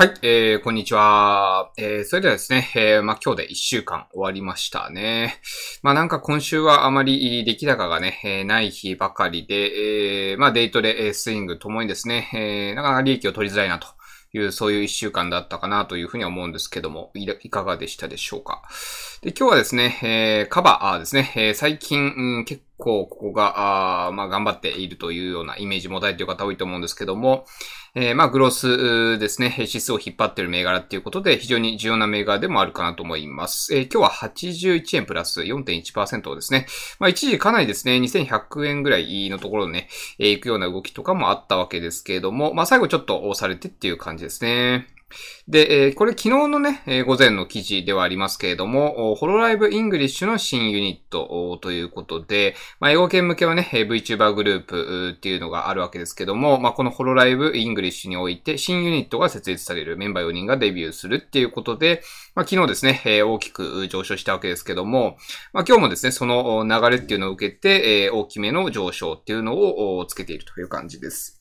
はい、えー、こんにちは。えー、それではですね、えー、まあ、今日で1週間終わりましたね。まあ、なんか今週はあまり出来高がね、えー、ない日ばかりで、えー、まあ、デイトレ、スイングともにですね、えー、なかなか利益を取りづらいなと。いう、そういう一週間だったかなというふうに思うんですけども、いかがでしたでしょうか。で、今日はですね、えー、カバーですね、えー、最近、うん、結構ここが、あまあ、頑張っているというようなイメージ持たれている方多いと思うんですけども、えー、まあ、グロスですね、指数を引っ張っている銘柄っていうことで、非常に重要な銘柄でもあるかなと思います。えー、今日は81円プラス4.1%ですね。まあ、一時かなりですね、2100円ぐらいのところね、えー、行くような動きとかもあったわけですけれども、まあ、最後ちょっと押されてっていう感じですね。で、えこれ昨日のね、え午前の記事ではありますけれども、ホロライブイングリッシュの新ユニットということで、まあ、英語圏向けはね、VTuber グループっていうのがあるわけですけども、まあ、このホロライブイングリッシュにおいて新ユニットが設立されるメンバー4人がデビューするっていうことで、まあ、昨日ですね、え大きく上昇したわけですけども、まあ、今日もですね、その流れっていうのを受けて、え大きめの上昇っていうのをつけているという感じです。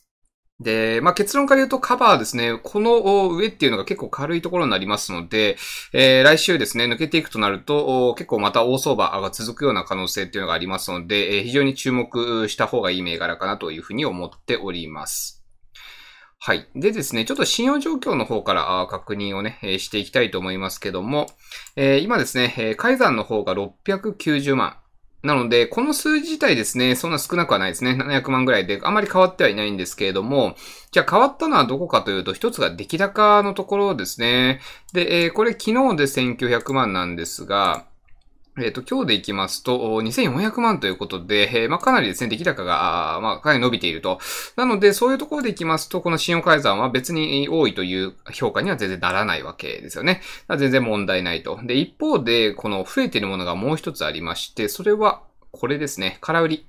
で、まあ、結論から言うとカバーですね。この上っていうのが結構軽いところになりますので、えー、来週ですね、抜けていくとなると、結構また大相場が続くような可能性っていうのがありますので、えー、非常に注目した方がいい銘柄かなというふうに思っております。はい。でですね、ちょっと信用状況の方から確認をね、していきたいと思いますけども、えー、今ですね、改ざんの方が690万。なので、この数字自体ですね、そんな少なくはないですね。700万ぐらいで、あまり変わってはいないんですけれども、じゃあ変わったのはどこかというと、一つが出来高のところですね。で、えー、これ昨日で1900万なんですが、えっ、ー、と、今日でいきますと、2400万ということで、えー、まあ、かなりですね、出来高が、まあ、かなり伸びていると。なので、そういうところでいきますと、この信用改ざんは別に多いという評価には全然ならないわけですよね。全然問題ないと。で、一方で、この増えているものがもう一つありまして、それは、これですね、空売り。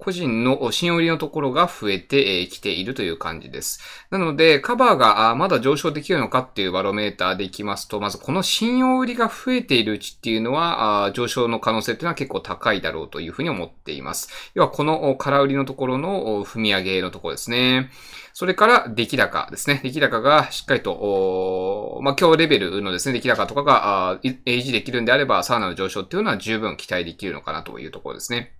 個人の新売りのところが増えてきているという感じです。なので、カバーがまだ上昇できるのかっていうバロメーターでいきますと、まずこの信用売りが増えているうちっていうのは、上昇の可能性っていうのは結構高いだろうというふうに思っています。要はこの空売りのところの踏み上げのところですね。それから出来高ですね。出来高がしっかりと、まあ、今日レベルのですね、出来高とかが維持できるんであれば、さらなる上昇っていうのは十分期待できるのかなというところですね。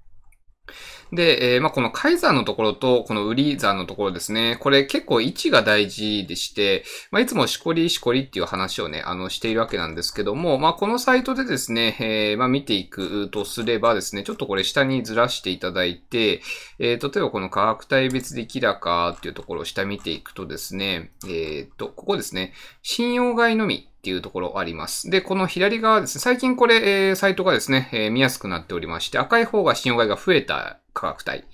で、えー、まあ、このカイザーのところと、このウリーザーのところですね。これ結構位置が大事でして、まあ、いつもしこりしこりっていう話をね、あの、しているわけなんですけども、まあ、このサイトでですね、えー、まあ、見ていくとすればですね、ちょっとこれ下にずらしていただいて、えー、例えばこの価格帯別出来高っていうところを下見ていくとですね、えっ、ー、と、ここですね、信用買いのみっていうところあります。で、この左側ですね、最近これ、えー、サイトがですね、えー、見やすくなっておりまして、赤い方が信用買いが増えた価格帯。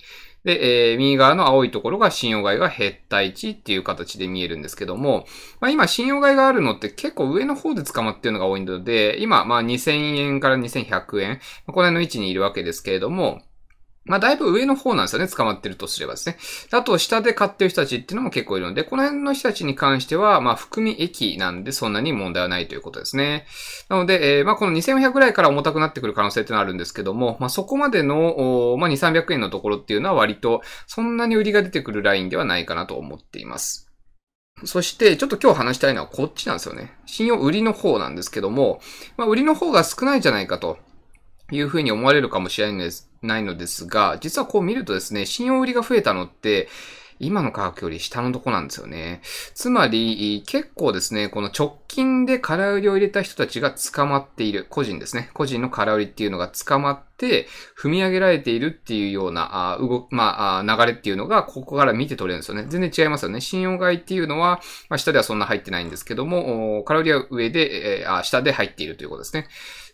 で、えー、右側の青いところが信用買いが減った位置っていう形で見えるんですけども、まあ、今信用買いがあるのって結構上の方で捕まってるのが多いので、今、まあ2000円から2100円、この辺の位置にいるわけですけれども、まあ、だいぶ上の方なんですよね。捕まってるとすればですね。あと、下で買ってる人たちっていうのも結構いるので、この辺の人たちに関しては、まあ、含み益なんで、そんなに問題はないということですね。なので、えー、まあ、この2400ぐらいから重たくなってくる可能性っていうのはあるんですけども、まあ、そこまでの、おまあ、2、300円のところっていうのは割と、そんなに売りが出てくるラインではないかなと思っています。そして、ちょっと今日話したいのはこっちなんですよね。信用売りの方なんですけども、まあ、売りの方が少ないじゃないかと。いうふうに思われるかもしれないですないのですが、実はこう見るとですね、信用売りが増えたのって、今の価格より下のとこなんですよね。つまり、結構ですね、この直近で空売りを入れた人たちが捕まっている。個人ですね。個人の空売りっていうのが捕まって、踏み上げられているっていうような、あ動まあ、流れっていうのが、ここから見て取れるんですよね。全然違いますよね。信用買いっていうのは、まあ、下ではそんな入ってないんですけども、空売りは上で、えー、下で入っているということですね。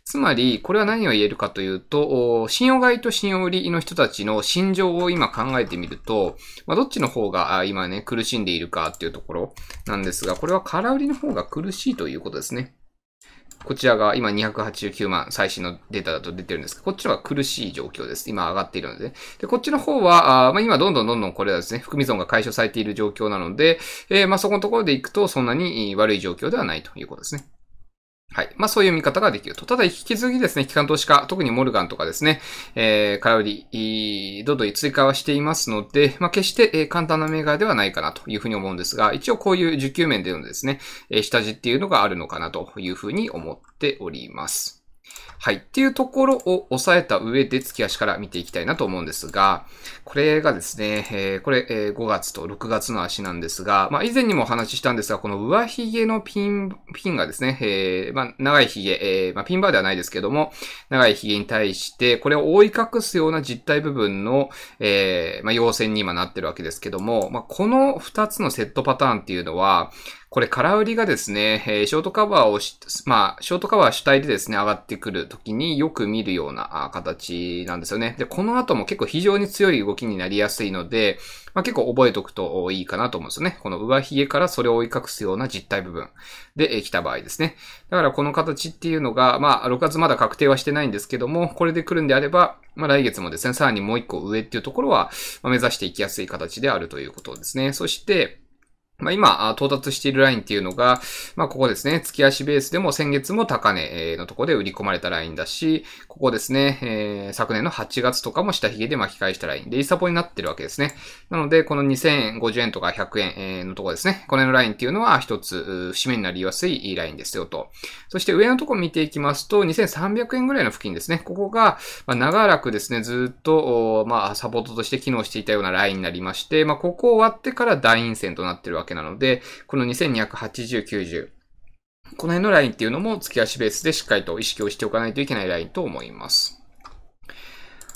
つまり、これは何を言えるかというと、信用買いと信用売りの人たちの心情を今考えてみると、まあ、どっちの方が今ね、苦しんでいるかっていうところなんですが、これは空売りの方が苦しいということですね。こちらが今289万、最新のデータだと出てるんですが、こっちは苦しい状況です。今上がっているので、ね。で、こっちの方は、あまあ、今どんどんどんどんこれはですね、含み損が解消されている状況なので、えー、まあそこのところでいくとそんなに悪い状況ではないということですね。はい。まあそういう見方ができると。ただ引き続きですね、機関投資家、特にモルガンとかですね、えー、空売り、どどい追加はしていますので、まあ決して、え簡単な銘柄ではないかなというふうに思うんですが、一応こういう需給面でのですね、え下地っていうのがあるのかなというふうに思っております。はい。っていうところを押さえた上で月足から見ていきたいなと思うんですが、これがですね、えー、これ、えー、5月と6月の足なんですが、まあ以前にもお話ししたんですが、この上髭のピン、ピンがですね、えー、まあ長い髭、えー、まあピンバーではないですけども、長い髭に対して、これを覆い隠すような実体部分の、えー、まあ要線に今なってるわけですけども、まあこの2つのセットパターンっていうのは、これ空売りがですね、えショートカバーをし、まあ、ショートカバー主体でですね、上がってくる時によく見るような形なんですよね。で、この後も結構非常に強い動きになりやすいので、まあ、結構覚えておくといいかなと思うんですよね。この上髭からそれを追い隠すような実体部分で来た場合ですね。だからこの形っていうのが、まあ、6月まだ確定はしてないんですけども、これで来るんであれば、まあ、来月もですね、さらにもう一個上っていうところは、目指していきやすい形であるということですね。そして、まあ、今、到達しているラインっていうのが、まあ、ここですね。月足ベースでも先月も高値のとこで売り込まれたラインだし、ここですね、えー、昨年の8月とかも下髭で巻き返したラインで、イサポになってるわけですね。なので、この2050円とか100円のとこですね。この辺のラインっていうのは一つ、節目になりやすいラインですよと。そして上のとこ見ていきますと、2300円ぐらいの付近ですね。ここが、ま長らくですね、ずっと、まあ、サポートとして機能していたようなラインになりまして、まあ、ここを割ってから大陰線となってるわけけなので、この2280、90、この辺のラインっていうのも月足ベースでしっかりと意識をしておかないといけないラインと思います。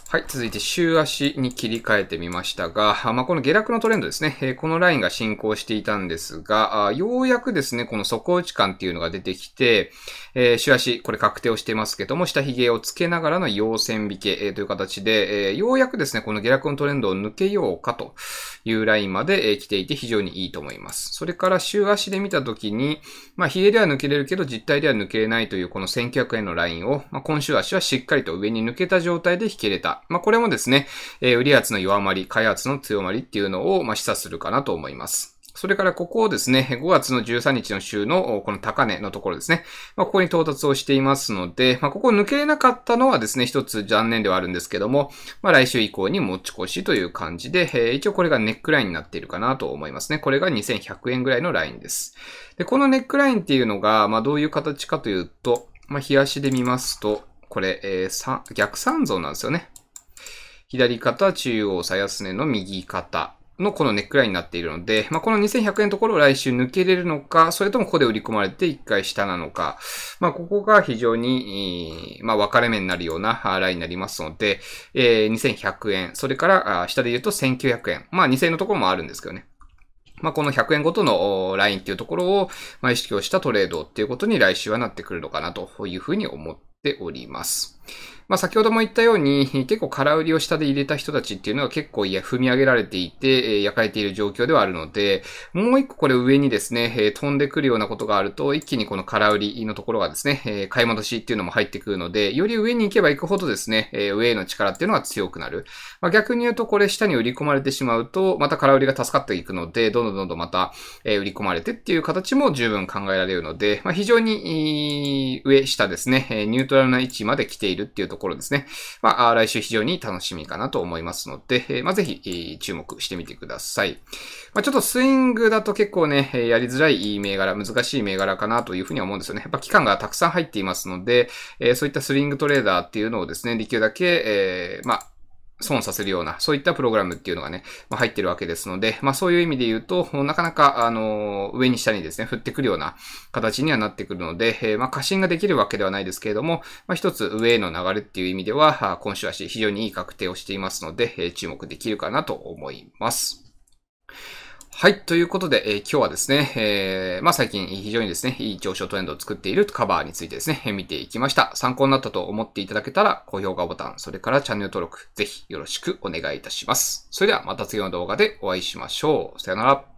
はい、続いて週足に切り替えてみましたが、まあ、この下落のトレンドですね、えー、このラインが進行していたんですが、ようやくですね、この底打ち感っていうのが出てきて、えー、週足、これ確定をしてますけども、下髭をつけながらの陽線引け、えー、という形で、えー、ようやくですね、この下落のトレンドを抜けようかというラインまで、えー、来ていて非常にいいと思います。それから週足で見たときに、まあ、髭では抜けれるけど、実体では抜けれないというこの1900円のラインを、まあ、今週足はしっかりと上に抜けた状態で引けれた。。まあ、これもですね、えー、売り圧の弱まり、開発の強まりっていうのを、まあ、示唆するかなと思います。それからここをですね、5月の13日の週のこの高値のところですね。まあ、ここに到達をしていますので、まあ、ここ抜けれなかったのはですね、一つ残念ではあるんですけども、まあ、来週以降に持ち越しという感じで、えー、一応これがネックラインになっているかなと思いますね。これが2100円ぐらいのラインです。で、このネックラインっていうのが、まあ、どういう形かというと、まあ、日足で見ますと、これ、えー、逆三像なんですよね。左肩、中央、最安値の右肩のこのネックラインになっているので、まあ、この2100円のところを来週抜けれるのか、それともここで売り込まれて1回下なのか、まあ、ここが非常に、まあ、分かれ目になるようなラインになりますので、えー、2100円、それから下で言うと1900円、まあ、2000円のところもあるんですけどね。まあ、この100円ごとのラインっていうところを、ま意識をしたトレードっていうことに来週はなってくるのかなというふうに思ってっております。まあ、先ほども言ったように、結構空売りを下で入れた人たちっていうのは結構いや踏み上げられていて、え焼かれている状況ではあるので、もう一個これ上にですね、え飛んでくるようなことがあると、一気にこの空売りのところがですね、え買い戻しっていうのも入ってくるので、より上に行けば行くほどですね、え上への力っていうのが強くなる。まあ、逆に言うとこれ下に売り込まれてしまうと、また空売りが助かっていくので、どんどんどんどんまた、え売り込まれてっていう形も十分考えられるので、まあ、非常に、上、下ですね、ニュトラルな位置まで来ているっていうところですね。まあ、来週非常に楽しみかなと思いますので、えまあ、ぜひ、注目してみてください。まあ、ちょっとスイングだと結構ね、えやりづらい銘柄、難しい銘柄かなというふうに思うんですよね。やっぱ期間がたくさん入っていますので、えそういったスイングトレーダーっていうのをですね、できるだけ、えまあ、損させるような、そういったプログラムっていうのがね、まあ、入ってるわけですので、まあそういう意味で言うと、なかなか、あの、上に下にですね、振ってくるような形にはなってくるので、えー、まあ過信ができるわけではないですけれども、まあ一つ上への流れっていう意味では、今週足非常にいい確定をしていますので、えー、注目できるかなと思います。はい。ということで、えー、今日はですね、えー、まあ、最近非常にですね、いい上昇トレンドを作っているカバーについてですね、えー、見ていきました。参考になったと思っていただけたら、高評価ボタン、それからチャンネル登録、ぜひよろしくお願いいたします。それではまた次の動画でお会いしましょう。さよなら。